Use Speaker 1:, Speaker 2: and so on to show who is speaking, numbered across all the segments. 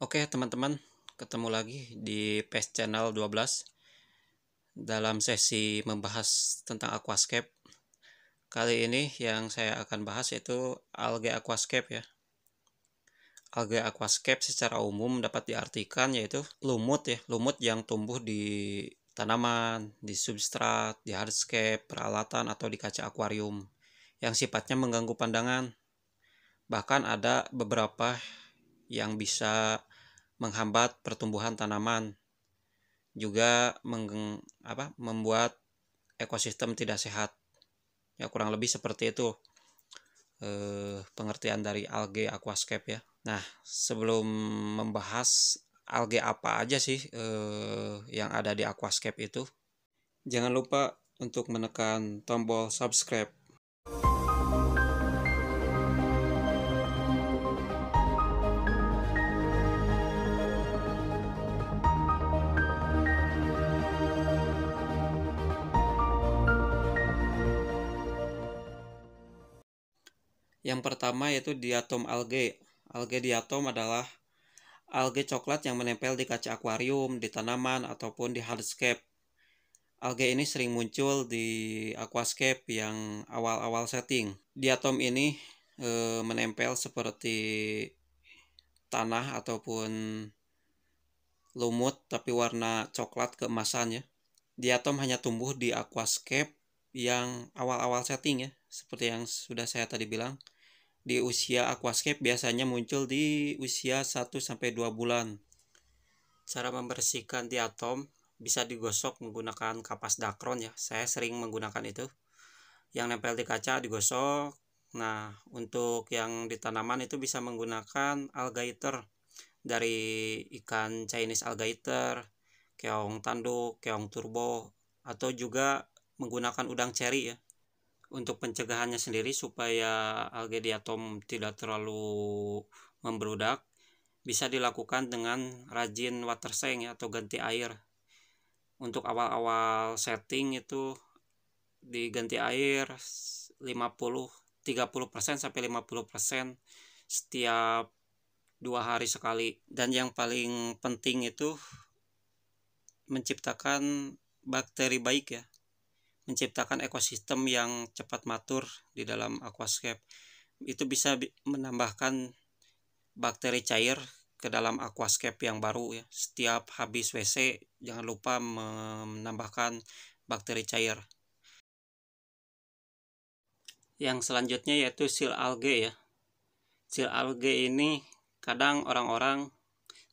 Speaker 1: Oke teman-teman, ketemu lagi di PES Channel 12 dalam sesi membahas tentang aquascape. Kali ini yang saya akan bahas itu alga aquascape ya. Alga aquascape secara umum dapat diartikan yaitu lumut ya, lumut yang tumbuh di tanaman, di substrat, di hardscape, peralatan atau di kaca akuarium yang sifatnya mengganggu pandangan. Bahkan ada beberapa yang bisa menghambat pertumbuhan tanaman juga meng, apa, membuat ekosistem tidak sehat ya kurang lebih seperti itu eh, pengertian dari algae aquascape ya nah sebelum membahas algae apa aja sih eh, yang ada di aquascape itu jangan lupa untuk menekan tombol subscribe Yang pertama yaitu diatom algae. Algae diatom adalah algae coklat yang menempel di kaca akuarium, di tanaman, ataupun di hardscape. Algae ini sering muncul di aquascape yang awal-awal setting. Diatom ini e, menempel seperti tanah ataupun lumut tapi warna coklat keemasan ya. Diatom hanya tumbuh di aquascape yang awal-awal setting ya seperti yang sudah saya tadi bilang di usia aquascape biasanya muncul di usia 1 sampai 2 bulan. Cara membersihkan diatom bisa digosok menggunakan kapas dakron ya. Saya sering menggunakan itu. Yang nempel di kaca digosok. Nah, untuk yang di tanaman itu bisa menggunakan algaiter dari ikan Chinese algaiter, keong tanduk, keong turbo atau juga menggunakan udang ceri ya untuk pencegahannya sendiri supaya algae diatom tidak terlalu membrudak bisa dilakukan dengan rajin water seng atau ganti air untuk awal-awal setting itu diganti air 50 30% sampai 50% setiap dua hari sekali dan yang paling penting itu menciptakan bakteri baik ya menciptakan ekosistem yang cepat matur di dalam aquascape. Itu bisa menambahkan bakteri cair ke dalam aquascape yang baru ya. Setiap habis WC jangan lupa menambahkan bakteri cair. Yang selanjutnya yaitu seal algae ya. Seal algae ini kadang orang-orang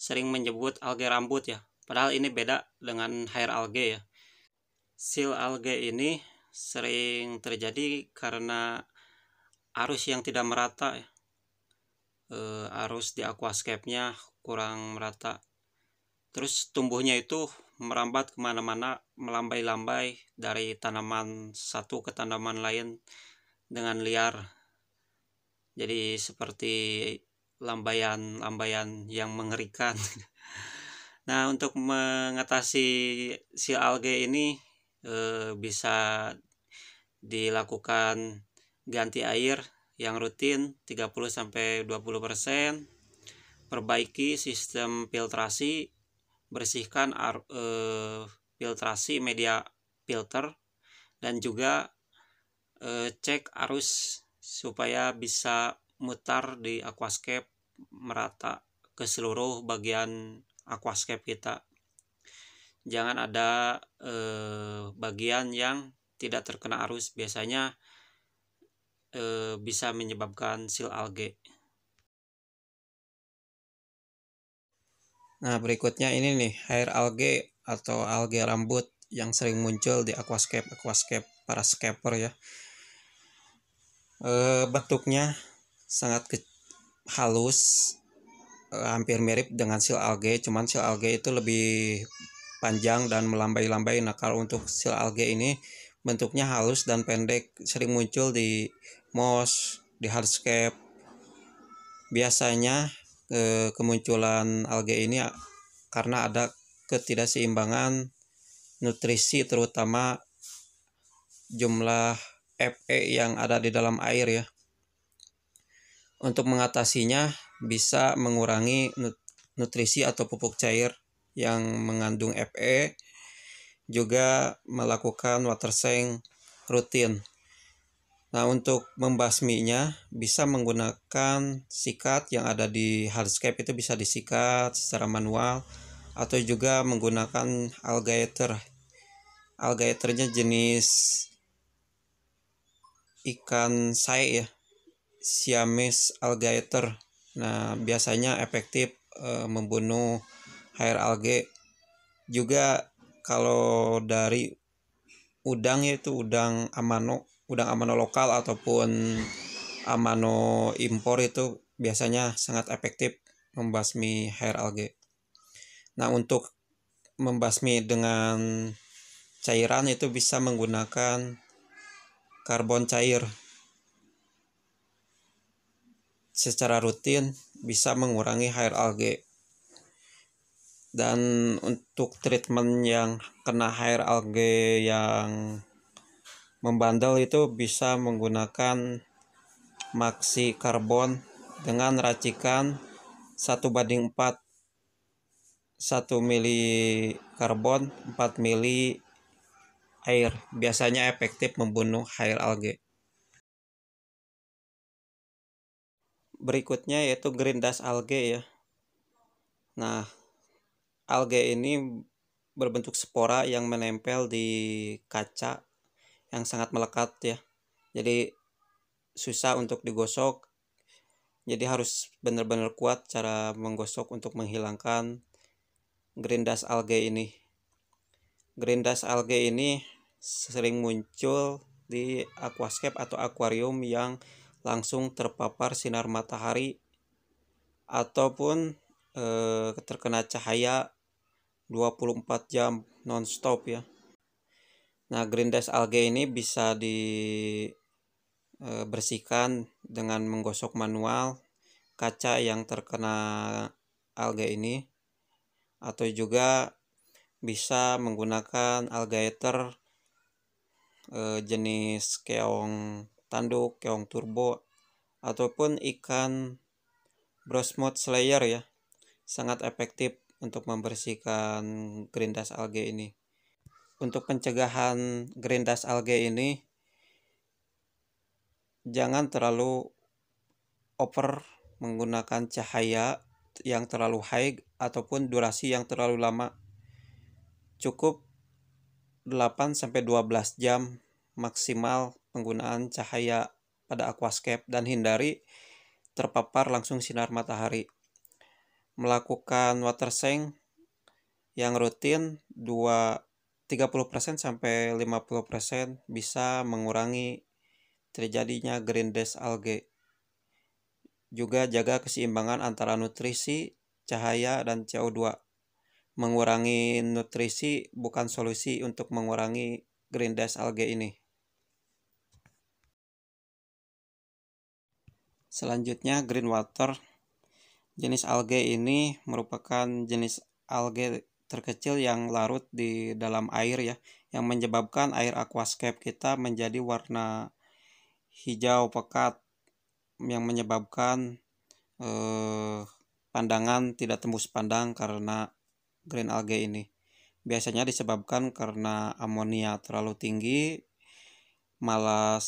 Speaker 1: sering menyebut algae rambut ya. Padahal ini beda dengan hair algae ya sil algae ini sering terjadi karena arus yang tidak merata E, arus di aquascape-nya kurang merata. Terus tumbuhnya itu merambat kemana-mana, melambai-lambai dari tanaman satu ke tanaman lain dengan liar. Jadi seperti lambaian-lambaian yang mengerikan. nah, untuk mengatasi si algae ini e, bisa dilakukan ganti air yang rutin 30 sampai 20%, perbaiki sistem filtrasi, bersihkan ar, e, filtrasi media filter dan juga e, cek arus supaya bisa mutar di aquascape merata ke seluruh bagian aquascape kita jangan ada eh, bagian yang tidak terkena arus biasanya eh, bisa menyebabkan sil alge. Nah, berikutnya ini nih, air algae atau algae rambut yang sering muncul di aquascape, aquascape para scaper ya. eh, bentuknya sangat halus, eh, hampir mirip dengan sil algae, cuman sil algae itu lebih panjang dan melambai-lambai. Nah, kalau untuk sil algae ini bentuknya halus dan pendek, sering muncul di moss, di hardscape. Biasanya eh, kemunculan alge ini karena ada ketidakseimbangan nutrisi terutama jumlah Fe yang ada di dalam air ya. Untuk mengatasinya bisa mengurangi nutrisi atau pupuk cair yang mengandung Fe juga melakukan water seng rutin. Nah, untuk membasminya bisa menggunakan sikat yang ada di hardscape itu bisa disikat secara manual atau juga menggunakan alligator. Alligatornya jenis ikan sai ya, Siamese alligator. Nah, biasanya efektif e, membunuh air alge juga kalau dari udang yaitu udang amano udang amano lokal ataupun amano impor itu biasanya sangat efektif membasmi hair algae. Nah, untuk membasmi dengan cairan itu bisa menggunakan karbon cair. Secara rutin bisa mengurangi hair algae dan untuk treatment yang kena air algae yang membandel itu bisa menggunakan maksi karbon dengan racikan 1 banding 4 1 mili karbon 4 mili air biasanya efektif membunuh air algae berikutnya yaitu green dust algae ya nah alga ini berbentuk spora yang menempel di kaca yang sangat melekat ya. Jadi susah untuk digosok. Jadi harus benar-benar kuat cara menggosok untuk menghilangkan gerindas alga ini. Gerindas alga ini sering muncul di aquascape atau akuarium yang langsung terpapar sinar matahari ataupun eh, terkena cahaya 24 jam nonstop ya nah green dash algae ini bisa dibersihkan e, dengan menggosok manual kaca yang terkena alga ini atau juga bisa menggunakan algaeter e, jenis keong tanduk, keong turbo ataupun ikan brosmod slayer ya sangat efektif untuk membersihkan gerindas alge ini. Untuk pencegahan gerindas alge ini jangan terlalu over menggunakan cahaya yang terlalu high ataupun durasi yang terlalu lama. Cukup 8 12 jam maksimal penggunaan cahaya pada aquascape dan hindari terpapar langsung sinar matahari melakukan water sink yang rutin 2 30% sampai 50% bisa mengurangi terjadinya green death algae. Juga jaga keseimbangan antara nutrisi, cahaya, dan CO2. Mengurangi nutrisi bukan solusi untuk mengurangi green death algae ini. Selanjutnya green water Jenis alga ini merupakan jenis alga terkecil yang larut di dalam air ya, yang menyebabkan air aquascape kita menjadi warna hijau pekat yang menyebabkan eh, pandangan tidak tembus pandang karena green alga ini. Biasanya disebabkan karena amonia terlalu tinggi, malas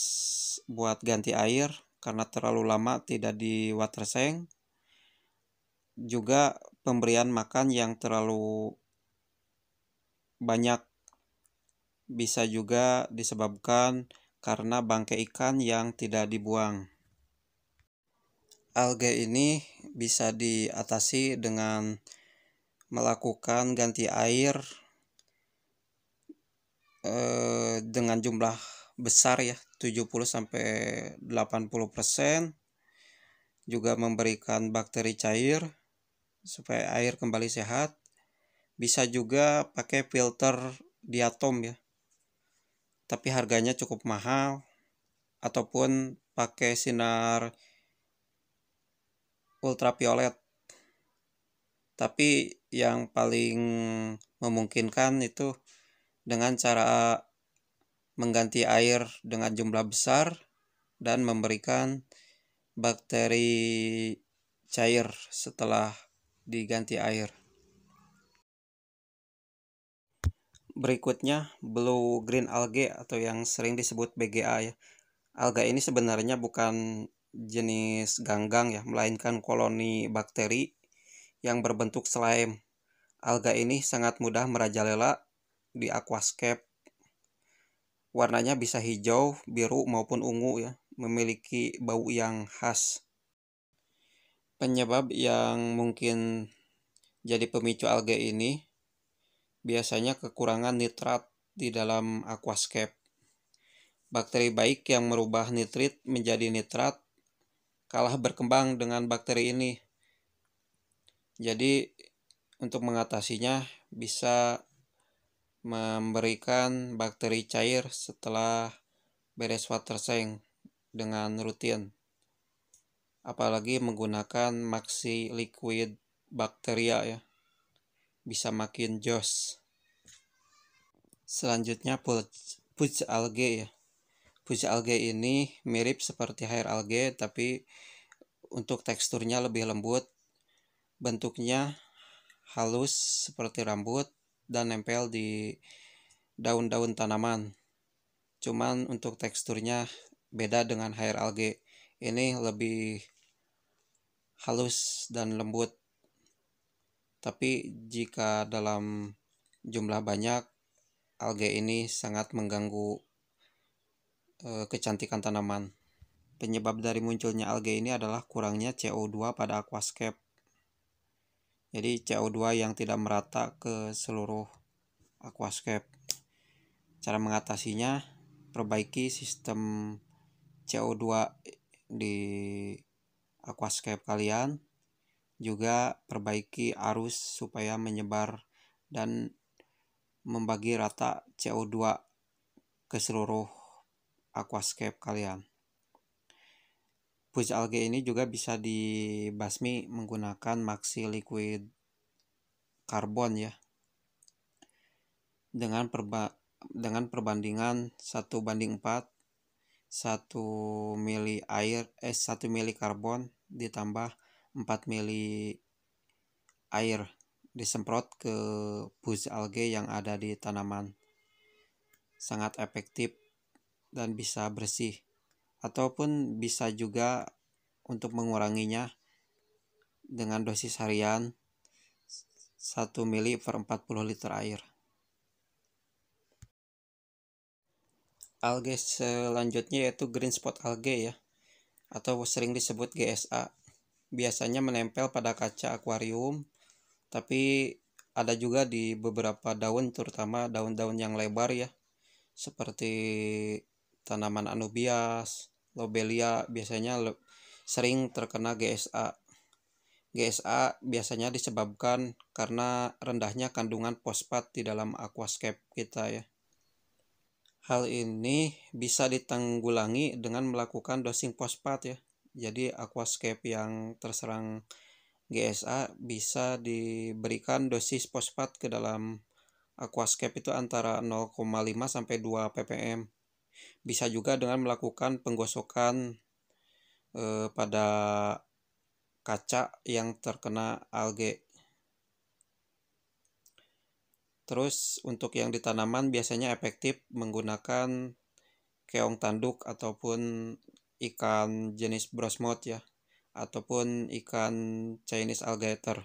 Speaker 1: buat ganti air karena terlalu lama tidak di water tank, juga pemberian makan yang terlalu banyak bisa juga disebabkan karena bangkai ikan yang tidak dibuang. Alga ini bisa diatasi dengan melakukan ganti air eh, dengan jumlah besar ya 70 sampai 80% juga memberikan bakteri cair supaya air kembali sehat. Bisa juga pakai filter diatom ya. Tapi harganya cukup mahal ataupun pakai sinar ultraviolet. Tapi yang paling memungkinkan itu dengan cara mengganti air dengan jumlah besar dan memberikan bakteri cair setelah diganti air berikutnya blue green algae atau yang sering disebut BGA ya. Alga ini sebenarnya bukan jenis ganggang ya, melainkan koloni bakteri yang berbentuk slime. Alga ini sangat mudah merajalela di aquascape. Warnanya bisa hijau, biru maupun ungu ya, memiliki bau yang khas. Penyebab yang mungkin jadi pemicu alga ini biasanya kekurangan nitrat di dalam aquascape. Bakteri baik yang merubah nitrit menjadi nitrat kalah berkembang dengan bakteri ini. Jadi untuk mengatasinya bisa memberikan bakteri cair setelah beres water seng dengan rutin apalagi menggunakan maxi liquid bakteria ya bisa makin joss selanjutnya pulch, alge algae ya pulch algae ini mirip seperti hair algae tapi untuk teksturnya lebih lembut bentuknya halus seperti rambut dan nempel di daun-daun tanaman cuman untuk teksturnya beda dengan hair algae ini lebih halus dan lembut. Tapi jika dalam jumlah banyak, alga ini sangat mengganggu e, kecantikan tanaman. Penyebab dari munculnya alga ini adalah kurangnya CO2 pada aquascape. Jadi CO2 yang tidak merata ke seluruh aquascape. Cara mengatasinya, perbaiki sistem CO2 di aquascape kalian juga perbaiki arus supaya menyebar dan membagi rata CO2 ke seluruh aquascape kalian. Push algae ini juga bisa dibasmi menggunakan maxi liquid karbon ya. Dengan perba dengan perbandingan 1 banding 4 1 mili air eh 1 mili karbon ditambah 4 mili air disemprot ke bus alge yang ada di tanaman. Sangat efektif dan bisa bersih ataupun bisa juga untuk menguranginya dengan dosis harian 1 mili per 40 liter air. algae selanjutnya yaitu green spot algae ya atau sering disebut GSA. Biasanya menempel pada kaca akuarium, tapi ada juga di beberapa daun terutama daun-daun yang lebar ya. Seperti tanaman anubias, lobelia biasanya sering terkena GSA. GSA biasanya disebabkan karena rendahnya kandungan fosfat di dalam aquascape kita ya. Hal ini bisa ditanggulangi dengan melakukan dosing fosfat ya. Jadi aquascape yang terserang GSA bisa diberikan dosis fosfat ke dalam aquascape itu antara 0,5 sampai 2 ppm. Bisa juga dengan melakukan penggosokan eh, pada kaca yang terkena algae Terus untuk yang di tanaman biasanya efektif menggunakan keong tanduk ataupun ikan jenis brosmod ya ataupun ikan Chinese alligator.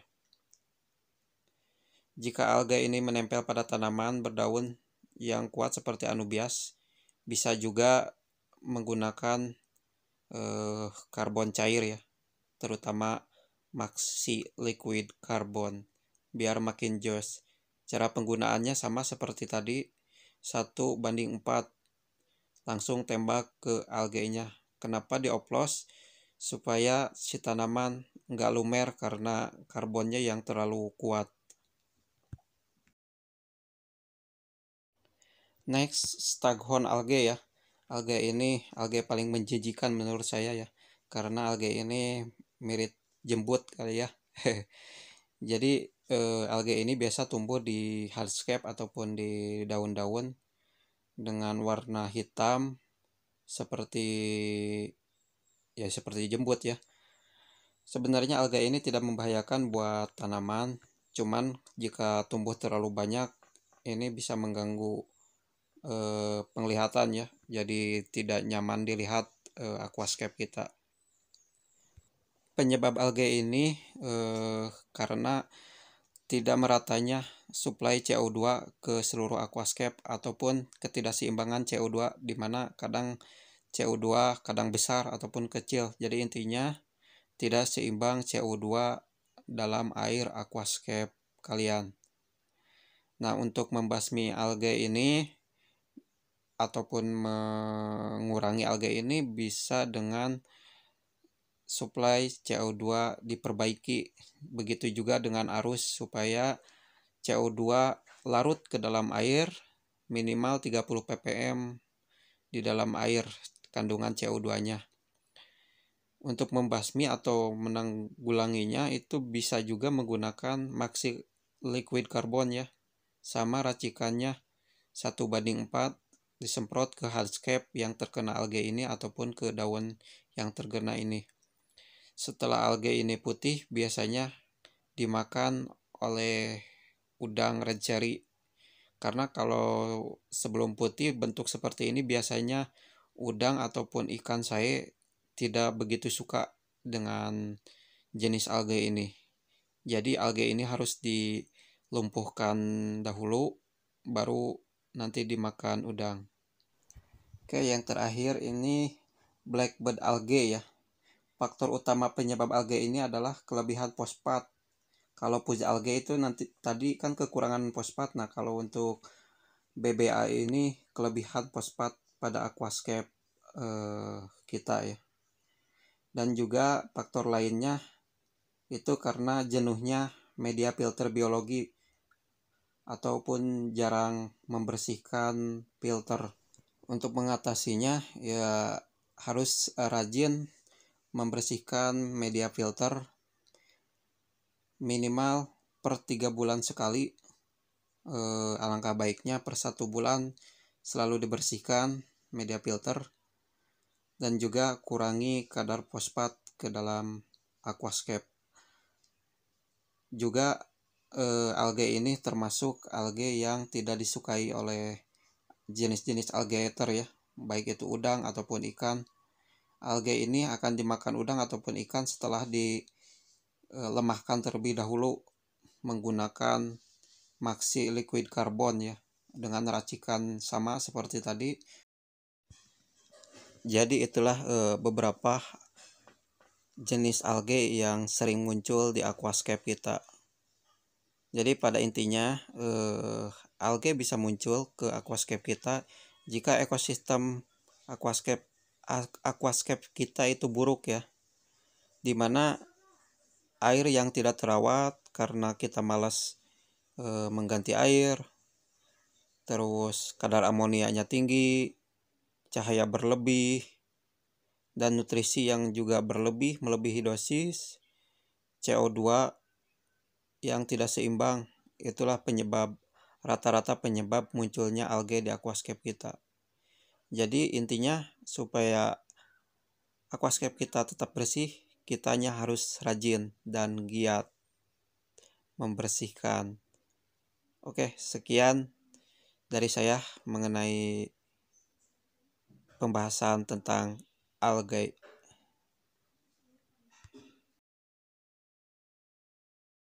Speaker 1: Jika alga ini menempel pada tanaman berdaun yang kuat seperti anubias, bisa juga menggunakan eh, karbon cair ya, terutama maxi liquid carbon biar makin joss. Cara penggunaannya sama seperti tadi, satu banding 4. Langsung tembak ke algenya. Kenapa dioplos? Supaya si tanaman nggak lumer karena karbonnya yang terlalu kuat. Next, staghorn algae ya. algae ini algae paling menjijikan menurut saya ya. Karena algae ini mirip jembut kali ya. Jadi eh, alga ini biasa tumbuh di hardscape ataupun di daun-daun dengan warna hitam seperti ya seperti jembut ya. Sebenarnya alga ini tidak membahayakan buat tanaman, cuman jika tumbuh terlalu banyak ini bisa mengganggu eh, penglihatan ya. Jadi tidak nyaman dilihat eh, aquascape kita. Penyebab alga ini eh, karena tidak meratanya suplai CO2 ke seluruh aquascape ataupun ketidakseimbangan CO2 di mana kadang CO2 kadang besar ataupun kecil. Jadi intinya tidak seimbang CO2 dalam air aquascape kalian. Nah, untuk membasmi alga ini ataupun mengurangi alga ini bisa dengan supply CO2 diperbaiki. Begitu juga dengan arus supaya CO2 larut ke dalam air minimal 30 ppm di dalam air kandungan CO2-nya. Untuk membasmi atau menanggulanginya itu bisa juga menggunakan maxi liquid carbon ya. Sama racikannya satu banding 4 disemprot ke hardscape yang terkena algae ini ataupun ke daun yang terkena ini. Setelah alga ini putih, biasanya dimakan oleh udang red Karena kalau sebelum putih bentuk seperti ini biasanya udang ataupun ikan saya tidak begitu suka dengan jenis alga ini. Jadi alga ini harus dilumpuhkan dahulu baru nanti dimakan udang. Oke, yang terakhir ini blackbird algae ya faktor utama penyebab alga ini adalah kelebihan fosfat. Kalau puja alga itu nanti tadi kan kekurangan fosfat. Nah, kalau untuk BBA ini kelebihan fosfat pada aquascape eh, kita ya. Dan juga faktor lainnya itu karena jenuhnya media filter biologi ataupun jarang membersihkan filter. Untuk mengatasinya ya harus rajin membersihkan media filter minimal per 3 bulan sekali eh, alangkah baiknya per satu bulan selalu dibersihkan media filter dan juga kurangi kadar fosfat ke dalam aquascape juga eh, alga ini termasuk algae yang tidak disukai oleh jenis-jenis algaeater ya baik itu udang ataupun ikan alga ini akan dimakan udang ataupun ikan setelah dilemahkan e, terlebih dahulu menggunakan maxi liquid carbon ya dengan racikan sama seperti tadi. Jadi itulah e, beberapa jenis algae yang sering muncul di aquascape kita. Jadi pada intinya eh, algae bisa muncul ke aquascape kita jika ekosistem aquascape aquascape kita itu buruk ya. Dimana air yang tidak terawat karena kita malas e, mengganti air. Terus kadar amoniaknya tinggi, cahaya berlebih, dan nutrisi yang juga berlebih melebihi dosis CO2 yang tidak seimbang. Itulah penyebab rata-rata penyebab munculnya algae di aquascape kita. Jadi intinya supaya aquascape kita tetap bersih, kitanya harus rajin dan giat membersihkan. Oke, sekian dari saya mengenai pembahasan tentang algae